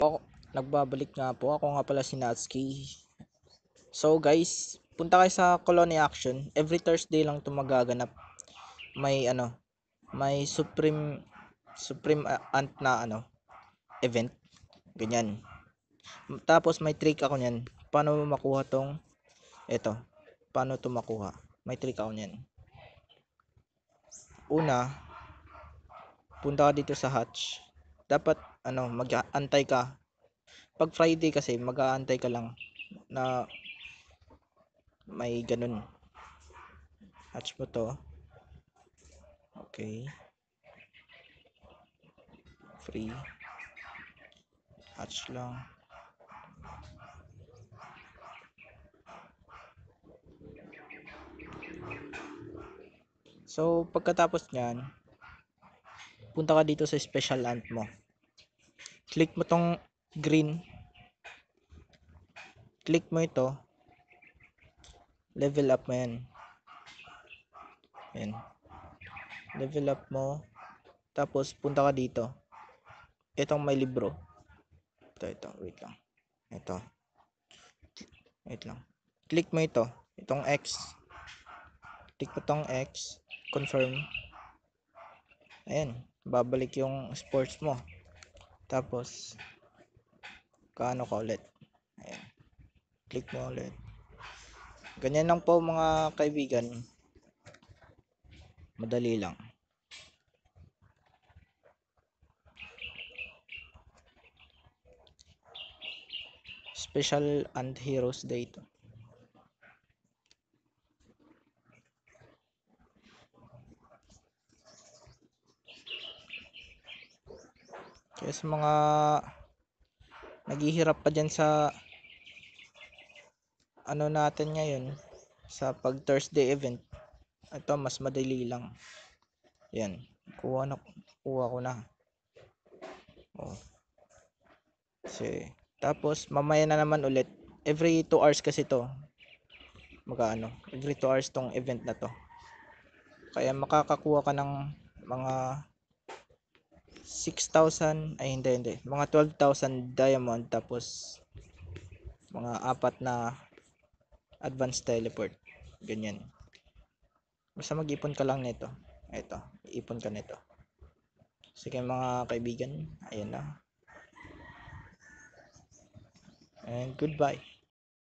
po, nagbabalik nga po. Ako nga pala si Natsuki. So guys, punta kayo sa Colony Action. Every Thursday lang ito magaganap. May ano, may Supreme Supreme Ant ah, na ano, event. Ganyan. Tapos may trick ako niyan. Paano makuha tong ito? Paano to makuha? May trick ako niyan. Una, punta ka dito sa hatch dapat ano mag-antay ka pag Friday kasi mag-aantay ka lang na may ganun hatch mo to okay free hatch lang so pagkatapos nyan punta ka dito sa special ant mo click mo tong green click mo ito level up mo yan yan level up mo tapos punta ka dito itong may libro ito ito wait lang ito wait lang click mo ito itong X click mo tong X confirm ayan babalik yung sports mo tapos, kaano ka ulit. Ayan. Click mo ulit. Ganyan lang po mga kaibigan. Madali lang. Special and Heroes Day ito. Kaya sa mga naghihirap pa dyan sa ano natin ngayon sa pag Thursday event ito mas madali lang yan kuha na kuha ko na oh kasi tapos mamaya na naman ulit every 2 hours kasi to magkaano every 2 hours tong event na to kaya makakakuha ka ng mga 6,000 ay hindi hindi mga 12,000 diamond tapos mga apat na advanced teleport ganyan basta mag-ipon ka lang nito ito ipon ka nito sige mga kaibigan ayun na and goodbye